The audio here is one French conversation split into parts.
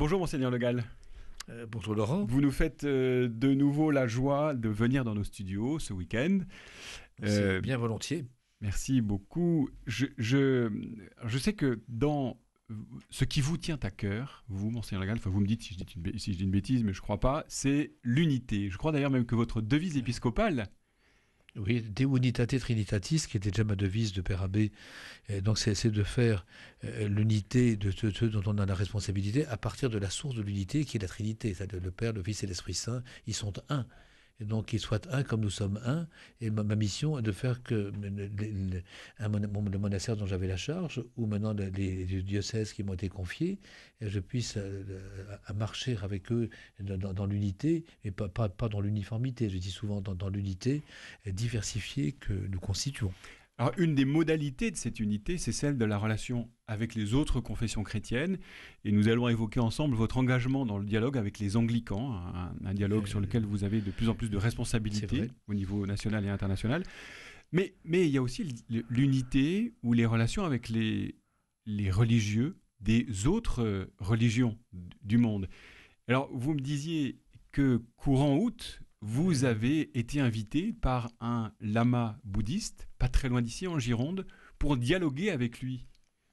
Bonjour Monseigneur Le Gall. Euh, bonjour Laurent. Vous nous faites euh, de nouveau la joie de venir dans nos studios ce week-end. Euh, bien volontiers. Merci beaucoup. Je, je, sais que dans ce qui vous tient à cœur, vous, Monseigneur Legal, enfin, vous me dites si je, si je dis une bêtise, mais je ne crois pas, c'est l'unité. Je crois d'ailleurs même que votre devise épiscopale, oui, De Unitate Trinitatis, qui était déjà ma devise de Père Abbé, donc c'est de faire euh, l'unité de ceux dont on a la responsabilité à partir de la source de l'unité qui est la Trinité, c'est-à-dire le Père, le Fils et l'Esprit Saint, ils sont un donc qu'il soient un comme nous sommes un. Et ma, mission est de faire que le, monastère dont j'avais la charge, ou maintenant les, diocèses qui m'ont été confiés, je puisse euh, euh, marcher avec eux dans, l'unité, mais pas, dans l'uniformité. Je dis souvent dans l'unité diversifiée que nous constituons. Alors, une des modalités de cette unité, c'est celle de la relation avec les autres confessions chrétiennes. Et nous allons évoquer ensemble votre engagement dans le dialogue avec les anglicans, un, dialogue sur lequel vous avez de plus en plus de responsabilités au niveau national et international. Mais, il y a aussi l'unité ou les relations avec les religieux des autres euh, religions du monde. Alors, vous me disiez que courant août, vous avez été invité par un lama bouddhiste, pas très loin d'ici, en Gironde, pour dialoguer avec lui.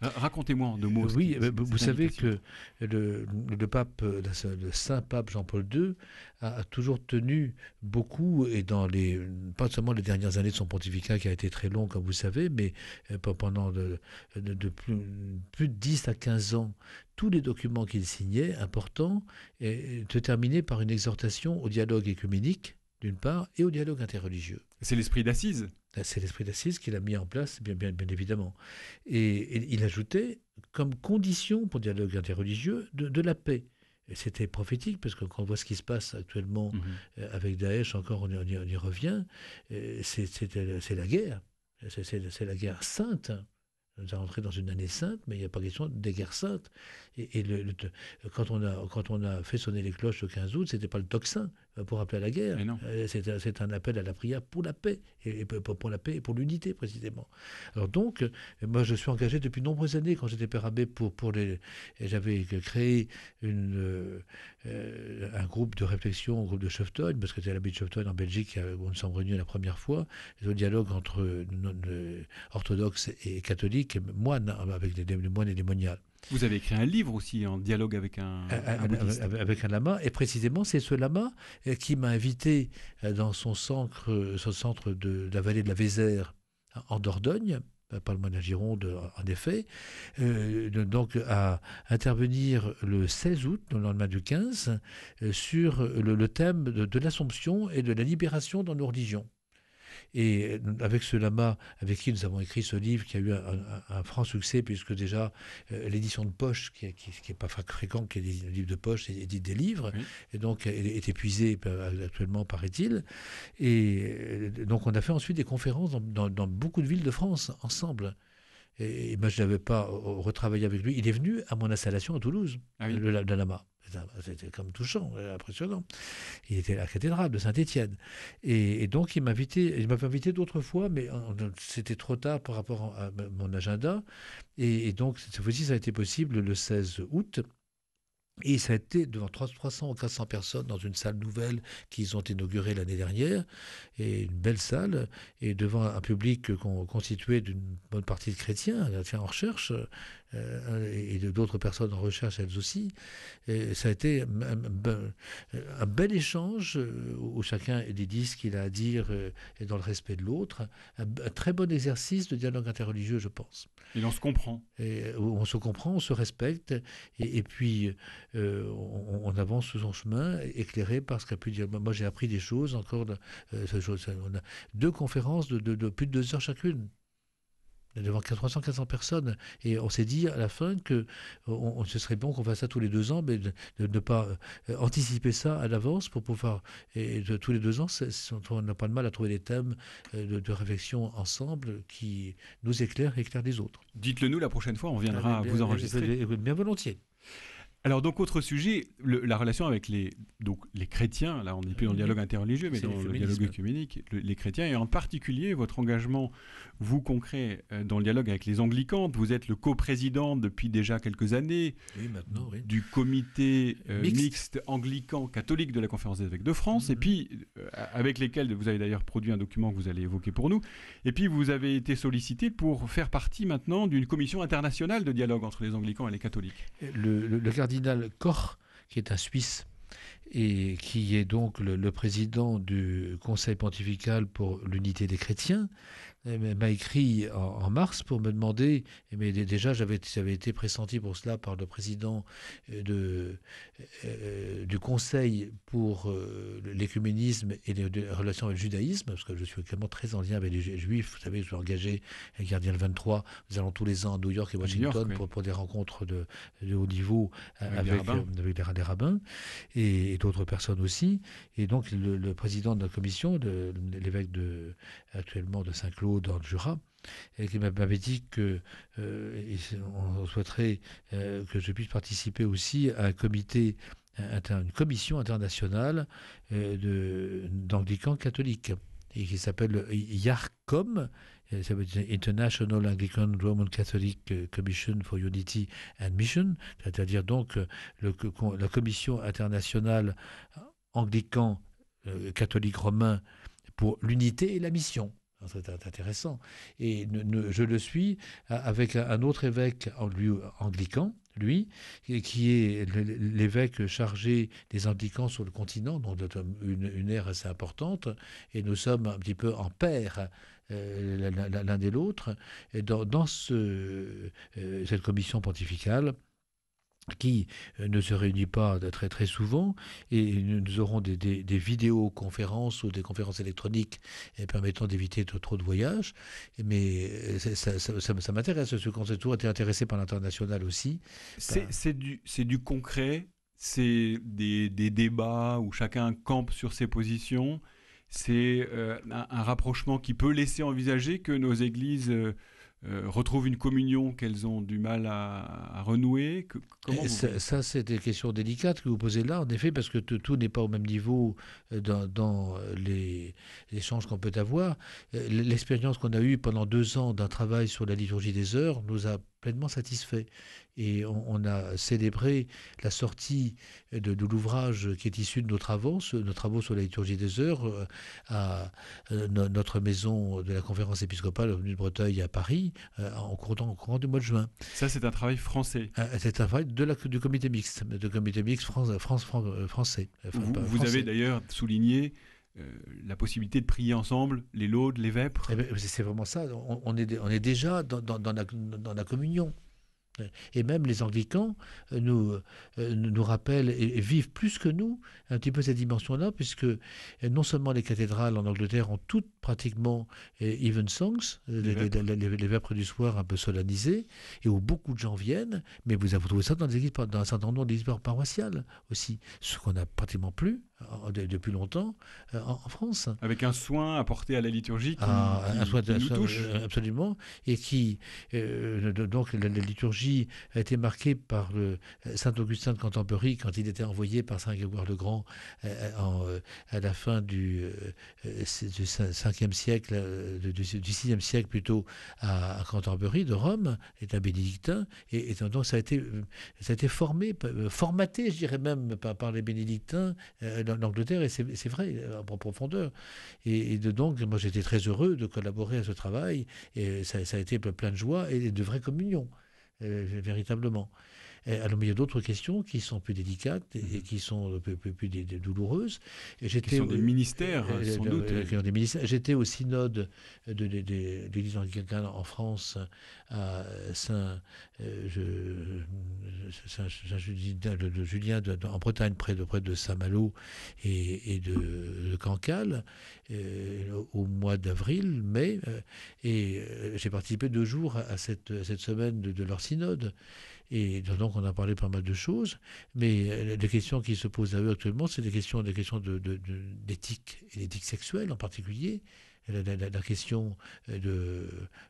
Racontez-moi en deux mots. Oui, vous, savez que le, pape, euh, le saint pape Jean-Paul II a, toujours tenu beaucoup, et dans les, pas seulement les dernières années de son pontificat qui a été très long, comme vous savez, mais euh, pendant de, plus, plus, de 10 à 15 ans, tous les documents qu'il signait, importants, et, se terminaient par une exhortation au dialogue écuménique, d'une part, et au dialogue interreligieux. C'est l'esprit d'assise c'est l'esprit d'assises qu'il a mis en place, bien, bien, bien évidemment. Et, il ajoutait, comme condition pour dialogue interreligieux, de, la paix. c'était prophétique, parce que quand on voit ce qui se passe actuellement mhm. euh, avec Daesh, encore on y, revient, euh, euh, c'est la guerre. C'est la guerre sainte. Nous est entrer dans une année sainte, mais il n'y a pas question des guerres saintes. Et, quand, on a, quand on a fait sonner les cloches le 15 août, c'était pas le tocsin, euh, pour appeler à la guerre. Euh, c'est un appel à la prière pour la paix, et, pour, la paix et pour l'unité précisément. Alors donc, euh, moi je suis engagé depuis de nombreuses années quand j'étais père abbé pour, pour les. J'avais créé une, un groupe de réflexion, un groupe de Cheftogne, parce que c'était l'abbé de en Belgique où nous sommes réunis la première fois, au dialogue entre orthodoxes et catholiques, moines, avec des moines et des moniales. Vous avez écrit un livre aussi en dialogue avec un, euh, euh, avec un lama, et précisément c'est ce lama euh, qui m'a invité dans son centre, son centre de, la vallée de la Vézère en Dordogne, par le la Gironde, en effet, donc à intervenir le 16 août, le lendemain du 15, sur le, thème de l'Assomption et de la libération dans nos religions. Et euh, avec ce lama, avec qui nous avons écrit ce livre, qui a eu un, franc succès, puisque déjà euh, l'édition de poche, qui n'est pas fréquent, qui est des livres de poche, édite des livres, et donc est, est épuisée euh, actuellement, paraît-il. Et donc on a fait ensuite des conférences dans, beaucoup de villes de France, ensemble. Et, moi, je n'avais pas retravaillé avec lui. Il est venu à mon installation à Toulouse, ah le lama. C'était comme touchant, euh, impressionnant. Il était à la cathédrale de Saint-Étienne. Et, donc, il il m'avait invité d'autres fois, mais c'était trop tard par rapport à mon agenda. Et, et donc, cette fois-ci, ça a été possible le 16 août. Et ça a été devant 300 ou 400 personnes dans une salle nouvelle qu'ils ont inaugurée l'année dernière, et une belle salle, et devant un public constitué d'une bonne partie de chrétiens, chrétiens en recherche, euh, et de d'autres personnes en recherche elles aussi. Et ça a été un, ben, euh, bel échange euh, où chacun dit ce qu'il a à dire et dans le respect de l'autre. Un, très bon exercice de dialogue interreligieux, je pense. Et on se comprend. Et on se comprend, on se respecte, et, puis on, avance sur son chemin, éclairé par ce qu'a pu dire. Moi, j'ai appris des choses encore. on a deux conférences de plus de deux heures chacune devant 400, 400 personnes. Et on s'est dit à la fin que euh, on, ce serait bon qu'on fasse ça tous les deux ans, mais de, ne pas euh, anticiper ça à l'avance pour pouvoir. Et de, tous les deux ans, on n'a pas de mal à trouver des thèmes euh, de, réflexion ensemble qui nous éclairent et éclairent les autres. Dites-le nous la prochaine fois, on viendra vous enregistrer. bien volontiers. Alors donc autre sujet, la relation avec les donc les chrétiens. Là, on n'est plus dans le dialogue interreligieux, mais dans le dialogue écuménique, les chrétiens et en particulier votre engagement, vous concret, euh, dans le dialogue avec les anglicans. Vous êtes le coprésident depuis déjà quelques années du comité euh, mixte, anglican-catholique de la conférence des évêques de France, et mhm. puis euh, avec lesquels vous avez d'ailleurs produit un document que vous allez évoquer pour nous. Et puis vous avez été sollicité pour faire partie maintenant d'une commission internationale de dialogue entre les anglicans et les catholiques cardinal Koch, qui est un Suisse et qui est donc le, président du Conseil pontifical pour l'unité des chrétiens, eh ben, m'a écrit en, mars pour me demander, mais eh ben, déjà j'avais été pressenti pour cela par le président euh, de, euh, du Conseil pour euh, l'écuménisme et les, relations avec le judaïsme, parce que je suis également très en lien avec les juifs, vous savez, je suis engagé avec Gardien le 23, nous allons tous les ans à New York et Washington pour, des rencontres de, haut niveau avec, Avec des rabbins. Et, d'autres personnes aussi. Et donc le, président de la commission, l'évêque de, actuellement de Saint-Claude dans le Jura, qui m'avait dit que euh, on souhaiterait euh, que je puisse participer aussi à un comité une commission internationale euh, d'anglicans catholiques qui s'appelle IARCOM, euh, International Anglican Roman Catholic euh, Commission for Unity and Mission, c'est-à-dire donc euh, le, la Commission internationale anglican catholique romain pour l'unité et la mission. C'est intéressant. Et je le suis avec un autre évêque, lui anglican, lui, qui est l'évêque chargé des indiquants sur le continent, dont une, une ère assez importante, et nous sommes un petit peu en paire euh, l'un des l'autre. Dans, dans ce, euh, cette commission pontificale, qui euh, ne se réunit pas très très souvent et nous aurons des, des, vidéoconférences ou des conférences électroniques eh, permettant d'éviter trop de voyages mais euh, ça, m'intéresse ce concept tout a été intéressé par l'international aussi c'est ben du, concret c'est des, débats où chacun campe sur ses positions c'est euh, un, rapprochement qui peut laisser envisager que nos églises euh, retrouvent une communion qu'elles ont du mal à, renouer Ça, c'est des questions délicates que vous posez là, en effet, parce que tout n'est pas au même niveau euh, dans, dans euh, les échanges qu'on peut avoir. L'expérience qu'on a eue pendant deux ans d'un travail sur la liturgie des heures nous a pleinement satisfait. Et on, a célébré la sortie de, l'ouvrage qui est issu de nos travaux, nos travaux sur la liturgie des heures, euh, à euh, notre maison de la conférence épiscopale de Breteuil à Paris, euh, en, courant, du mois de juin. Ça, c'est un travail français. c'est un travail de la, du comité mixte, du comité mixte France, France, français. vous, avez d'ailleurs souligné euh, la possibilité de prier ensemble les laudes, les vêpres. Eh ben, c'est vraiment ça. On, est, on est déjà dans, la, communion. Et même les anglicans euh, euh, nous, nous rappellent et, vivent plus que nous un petit peu cette dimension-là, puisque non seulement les cathédrales en Angleterre ont toutes pratiquement even songs, les, vêpres du soir un peu solennisées, et où beaucoup de gens viennent, mais vous avez trouvé ça dans, églises, dans un certain nombre d'églises paroissiales aussi, ce qu'on n'a pratiquement plus. Euh, depuis longtemps euh, en, France. Avec un soin apporté à la liturgie qui, ah, touche. Euh, absolument. Et qui, donc, la, liturgie a été marquée par le Saint Augustin de Canterbury quand il était envoyé par Saint Grégoire le Grand à la fin du, 5e siècle, du, 6e siècle plutôt, à, à, Canterbury de Rome, est un bénédictin. Et, donc, ça a été, a été formé, formaté, je dirais même, par, par les bénédictins l'Angleterre, et c'est vrai, euh, en profondeur. Et, donc, moi, j'étais très heureux de collaborer à ce travail, et ça, a été plein de joie et de vraie communion, euh, véritablement. Eh, alors, il y a d'autres questions qui sont plus délicates et, qui sont euh, plus, douloureuses. plus douloureuses. J'étais des ministères, eh, eh, sans doute. J'étais au synode de, l'Église anglicane en France à Saint, Julien en Bretagne, près de près de Saint-Malo et, de, Cancale. Euh, au mois d'avril, mai, euh, et euh, j'ai participé deux jours à cette, cette semaine de, leur synode. Et donc on a parlé pas mal de choses, mais les questions qui se posent à eux actuellement, c'est des questions, des questions d'éthique, de, et l'éthique sexuelle en particulier, la, question de,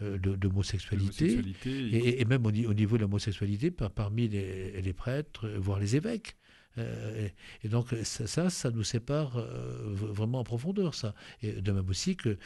d'homosexualité, et, et, même au, niveau de l'homosexualité par, parmi les, les, prêtres, voire les évêques. Euh, et, donc ça, ça, nous sépare euh, vraiment en profondeur, ça. Et de même aussi que euh,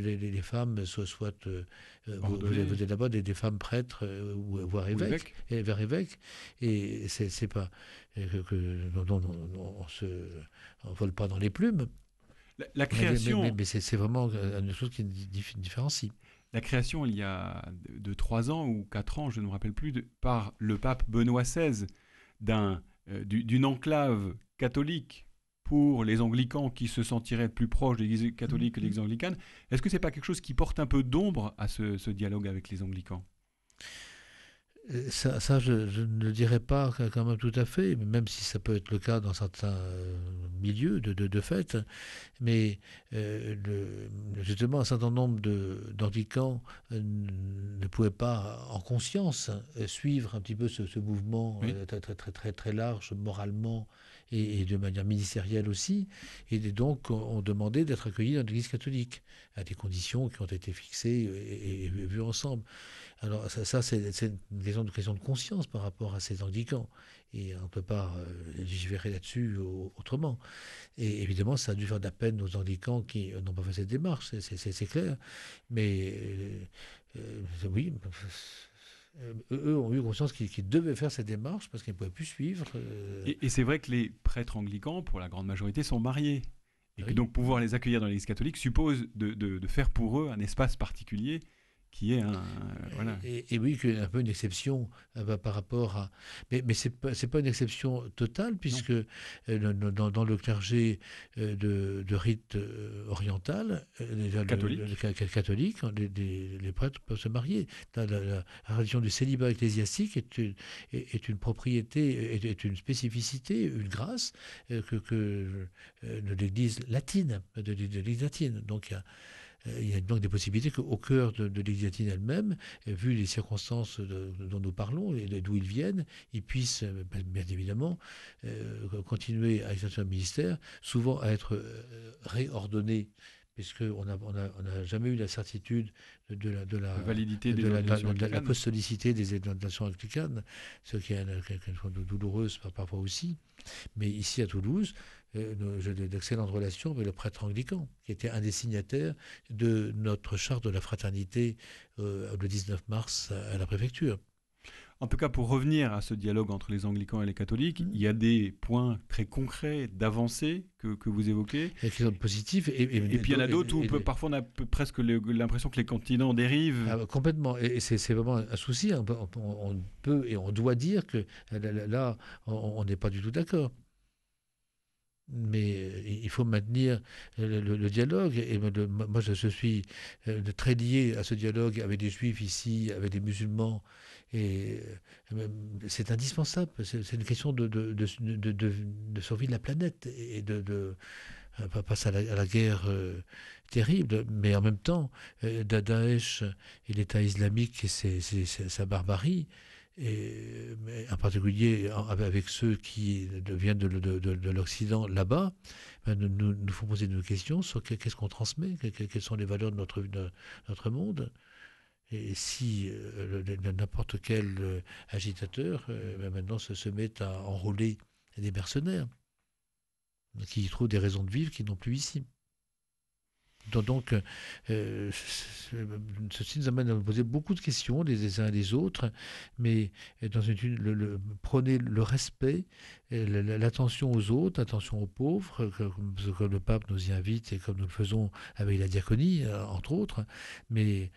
les, femmes soient, soit vous, avez d'abord des, des, femmes prêtres, voire évêques, évêque. vers évêques. Et c'est pas que, non, on se vole pas dans les plumes. La, création. Mais, c'est vraiment une chose qui différencie. La création, il y a de trois ans ou quatre ans, je ne me rappelle plus, par le pape Benoît XVI, d'un euh, d'une enclave catholique pour les anglicans qui se sentiraient plus proches de l'Église catholique que de anglicanes. Est-ce que ce n'est pas quelque chose qui porte un peu d'ombre à ce, ce dialogue avec les anglicans ça, je, ne le dirais pas quand même tout à fait, même si ça peut être le cas dans certains euh, milieux de, de, de fait. Mais euh, justement, un certain nombre d'anticans euh, ne pouvaient pas, en conscience, suivre un petit peu ce, mouvement très, très, très, très large moralement et, de manière ministérielle aussi, et donc ont demandé d'être accueillis dans l'Église catholique, à des conditions qui ont été fixées et, vues ensemble. Alors ça, c'est une question de conscience par rapport à ces anglicans, et on ne peut pas euh, légiférer là-dessus autrement. Et évidemment, ça a dû faire de la peine aux anglicans qui n'ont pas fait cette démarche, c'est clair, mais euh, euh, oui euh, eux ont eu conscience qu'ils devaient faire cette démarche parce qu'ils ne pouvaient plus suivre. Euh. Et, c'est vrai que les prêtres anglicans, pour la grande majorité, sont mariés. Et donc pouvoir les accueillir dans l'Église catholique suppose de, faire pour eux un espace particulier qui est un. Hein, euh, voilà. Et, et, oui, un peu une exception euh, bah, par rapport à. Mais, mais ce n'est pas, une exception totale, puisque euh, dans, le clergé de, rite oriental, les, hein, les, prêtres peuvent se marier. La, religion du célibat ecclésiastique est une, est, une propriété, est, une spécificité, une grâce que, de l'Église latine, de, de l'Église latine. Donc, euh, il y a donc des possibilités qu'au cœur de, de l'Église elle-même, euh, vu les circonstances dont nous parlons et d'où ils viennent, ils puissent, euh, bien évidemment, continuer à exercer un ministère, souvent à être réordonnés puisqu'on n'a on a, jamais eu la certitude de la, de la, validité de, la, post des anglicanes, ce qui est quelque chose de douloureuse parfois aussi. Mais ici à Toulouse, euh, j'ai d'excellentes relations avec le prêtre anglican, qui était un des signataires de notre charte de la fraternité euh, le 19 mars à la préfecture. En tout cas, pour revenir à ce dialogue entre les anglicans et les catholiques, il y a des points très concrets d'avancée que, vous évoquez. Et Et, puis il y en a d'autres où parfois on a presque l'impression que les continents dérivent. Ah, bah, complètement. Et c'est vraiment un souci. on peut, et on doit dire que là, on n'est pas du tout d'accord mais euh, il faut maintenir euh, le, dialogue. Et moi, je, suis euh, très lié à ce dialogue avec des juifs ici, avec des musulmans. Et c'est indispensable. C'est une question de, de, survie de la planète et de pas à la, guerre terrible, mais en même temps, Daesh et l'État islamique et sa barbarie, et en particulier avec ceux qui viennent de, de, l'Occident là-bas, ben, nous, nous font poser nos questions sur qu'est-ce qu'on transmet, quelles sont les valeurs de notre, notre monde. Et si euh, n'importe quel euh, agitateur euh, ben, maintenant se, met à enrôler des mercenaires qui trouvent des raisons de vivre qui n'ont plus ici. Donc, euh, euh, ceci nous amène à poser beaucoup de questions les uns et les autres, mais euh, dans le, prenez le respect, l'attention aux autres, attention aux pauvres, comme, le pape nous y invite et comme nous le faisons avec la diaconie, entre autres. Mais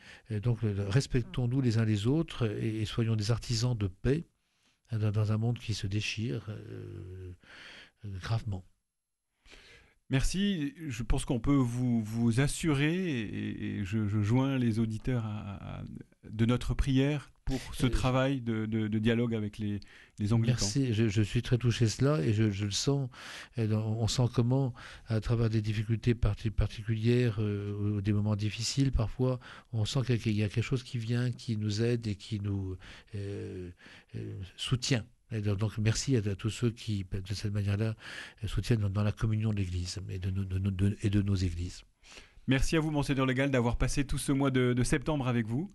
donc, respectons-nous les uns les autres et, soyons des artisans de paix hein, dans, un monde qui se déchire gravement. Merci. Je pense qu'on peut vous, vous assurer, et, je, joins les auditeurs de notre prière pour ce travail de, dialogue avec les, les Anglicans. Merci, je, suis très touché cela et je, le sens. on sent comment, à travers des difficultés particulières, euh, ou des moments difficiles parfois, on sent qu'il y a quelque chose qui vient, qui nous aide et qui nous euh, euh, soutient donc merci à, tous ceux qui, de cette manière-là, euh, soutiennent dans, la communion de l'Église et de, nos, et de nos églises. Merci à vous, Monseigneur Legal, d'avoir passé tout ce mois de, septembre avec vous.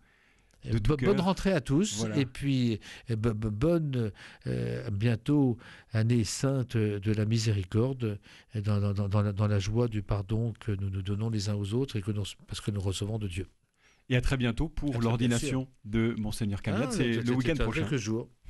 Euh, bonne rentrée à tous et puis euh, bonne bientôt année sainte de la miséricorde dans, dans, la, joie du pardon que nous nous donnons les uns aux autres et que nous, parce que nous recevons de Dieu. Et à très bientôt pour l'ordination de monseigneur Camelot, ah, c'est le week-end prochain. Quelques jours.